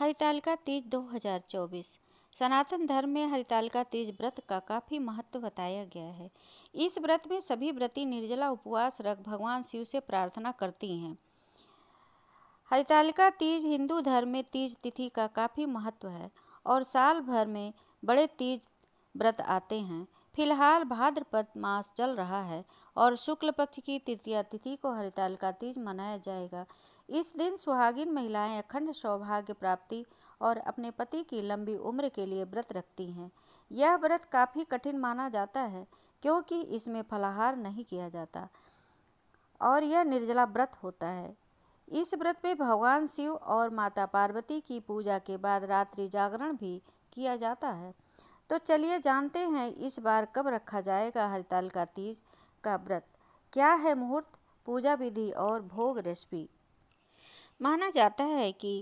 हरितालिका तीज 2024 सनातन धर्म में हरितालिका तीज व्रत का काफ़ी महत्व बताया गया है इस व्रत में सभी व्रती निर्जला उपवास रख भगवान शिव से प्रार्थना करती हैं हरितालिका तीज हिंदू धर्म में तीज तिथि का काफ़ी महत्व है और साल भर में बड़े तीज व्रत आते हैं फिलहाल भाद्रपद मास चल रहा है और शुक्ल पक्ष की तृतीया तिथि को हरितालिका तीज मनाया जाएगा इस दिन सुहागिन महिलाएं अखंड सौभाग्य प्राप्ति और अपने पति की लंबी उम्र के लिए व्रत रखती हैं यह व्रत काफ़ी कठिन माना जाता है क्योंकि इसमें फलाहार नहीं किया जाता और यह निर्जला व्रत होता है इस व्रत में भगवान शिव और माता पार्वती की पूजा के बाद रात्रि जागरण भी किया जाता है तो चलिए जानते हैं इस बार कब रखा जाएगा हरिताल का तीज का व्रत क्या है मुहूर्त पूजा विधि और भोग रेसिपी माना जाता है कि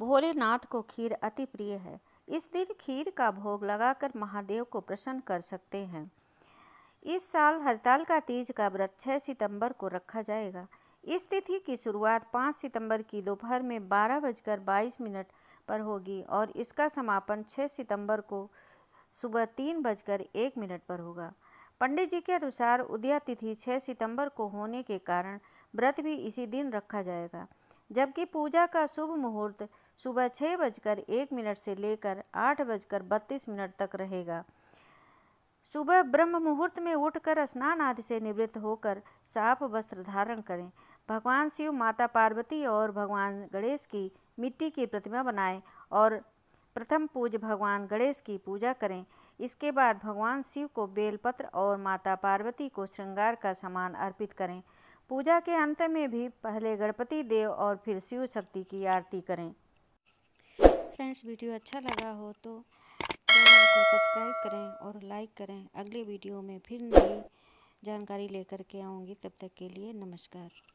भोलेनाथ को खीर अति प्रिय है इस दिन खीर का भोग लगाकर महादेव को प्रसन्न कर सकते हैं इस साल हड़ताल का तीज का व्रत 6 सितंबर को रखा जाएगा इस तिथि की शुरुआत 5 सितंबर की दोपहर में बारह बजकर बाईस मिनट पर होगी और इसका समापन 6 सितंबर को सुबह तीन बजकर एक मिनट पर होगा पंडित जी के अनुसार उदया तिथि 6 सितंबर को होने के कारण व्रत भी इसी दिन रखा जाएगा जबकि पूजा का शुभ मुहूर्त सुबह छः बजकर एक मिनट से लेकर आठ बजकर बत्तीस मिनट तक रहेगा सुबह ब्रह्म मुहूर्त में उठकर स्नान आदि से निवृत्त होकर साफ वस्त्र धारण करें भगवान शिव माता पार्वती और भगवान गणेश की मिट्टी की प्रतिमा बनाएं और प्रथम पूज भगवान गणेश की पूजा करें इसके बाद भगवान शिव को बेलपत्र और माता पार्वती को श्रृंगार का सामान अर्पित करें पूजा के अंत में भी पहले गणपति देव और फिर शिव शक्ति की आरती करें फ्रेंड्स वीडियो अच्छा लगा हो तो चैनल को सब्सक्राइब करें और लाइक करें अगले वीडियो में फिर नई जानकारी लेकर के आऊँगी तब तक के लिए नमस्कार